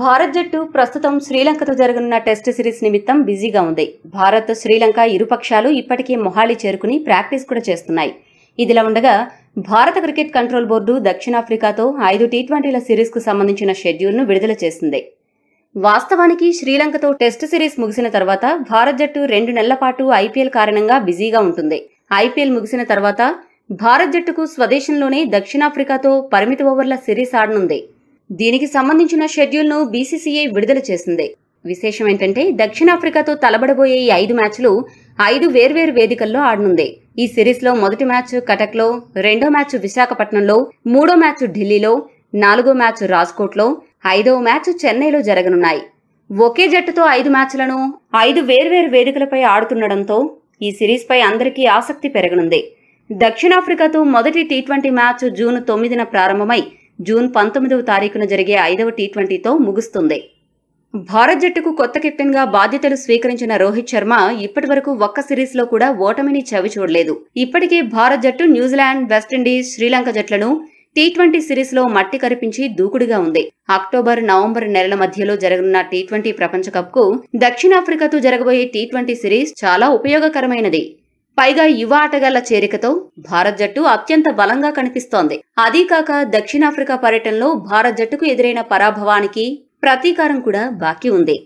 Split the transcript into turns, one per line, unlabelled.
భారత్ జట్టు ప్రస్తుతం శ్రీలంకతో జరగనున్న టెస్ట్ సిరీస్ నిమిత్తం బిజీగా ఉంది భారత్ శ్రీలంక ఇరుపక్షాలు ఇప్పటికే మొహాలి చేరుకుని ప్రాక్టీస్ కూడా చేస్తున్నాయి ఇదిలా ఉండగా భారత క్రికెట్ కంట్రోల్ బోర్డు దక్షిణాఫ్రికాతో ఐదు టీ ట్వంటీల సిరీస్కు సంబంధించిన షెడ్యూల్ను విడుదల చేసింది వాస్తవానికి శ్రీలంకతో టెస్ట్ సిరీస్ ముగిసిన తర్వాత భారత్ జట్టు రెండు నెలల పాటు ఐపీఎల్ కారణంగా బిజీగా ఉంటుంది ఐపీఎల్ ముగిసిన తర్వాత భారత్ జట్టుకు స్వదేశంలోనే దక్షిణాఫ్రికాతో పరిమిత ఓవర్ల సిరీస్ ఆడనుంది దీనికి సంబంధించిన షెడ్యూల్ను బీసీసీఐ విడుదల చేసింది విశేషం ఏంటంటే దక్షిణాఫ్రికాతో తలబడబోయే ఈ ఐదు మ్యాచ్లు ఐదు వేర్వేరు వేదికల్లో ఆడనుంది ఈ సిరీస్లో మొదటి మ్యాచ్ కటక్లో రెండో మ్యాచ్ విశాఖపట్నంలో మూడో మ్యాచ్ ఢిల్లీలో నాలుగో మ్యాచ్ రాజ్కోట్లో ఐదో మ్యాచ్ చెన్నైలో జరగనున్నాయి ఒకే జట్టుతో ఐదు మ్యాచ్లను ఐదు వేర్వేరు వేదికలపై ఆడుతుండడంతో ఈ సిరీస్పై అందరికీ ఆసక్తి పెరగనుంది దక్షిణాఫ్రికాతో మొదటి టీ ట్వంటీ మ్యాచ్ జూన్ తొమ్మిదిన ప్రారంభమై జూన్ పంతొమ్మిదవ తారీఖున జరిగే ఐదవ టీ ట్వంటీతో ముగుస్తుంది భారత్ జట్టుకు కొత్త కెప్టెన్గా బాధ్యతలు స్వీకరించిన రోహిత్ శర్మ ఇప్పటి వరకు ఒక్క సిరీస్లో కూడా ఓటమిని చవి చూడలేదు ఇప్పటికే భారత్ జట్టు న్యూజిలాండ్ వెస్టిండీస్ శ్రీలంక జట్లను టీ ట్వంటీ సిరీస్లో మట్టి కరిపించి దూకుడుగా ఉంది అక్టోబర్ నవంబర్ నెలల మధ్యలో జరగనున్న టీ ట్వంటీ ప్రపంచకప్కు దక్షిణాఫ్రికాతో జరగబోయే టీ ట్వంటీ సిరీస్ చాలా ఉపయోగకరమైనది పైగా యువ ఆటగాళ్ల చేరికతో భారత్ జట్టు అత్యంత బలంగా కనిపిస్తోంది అదీకాక దక్షిణాఫ్రికా పర్యటనలో భారత్ జట్టుకు ఎదురైన పరాభవానికి ప్రతీకారం కూడా బాకీ ఉంది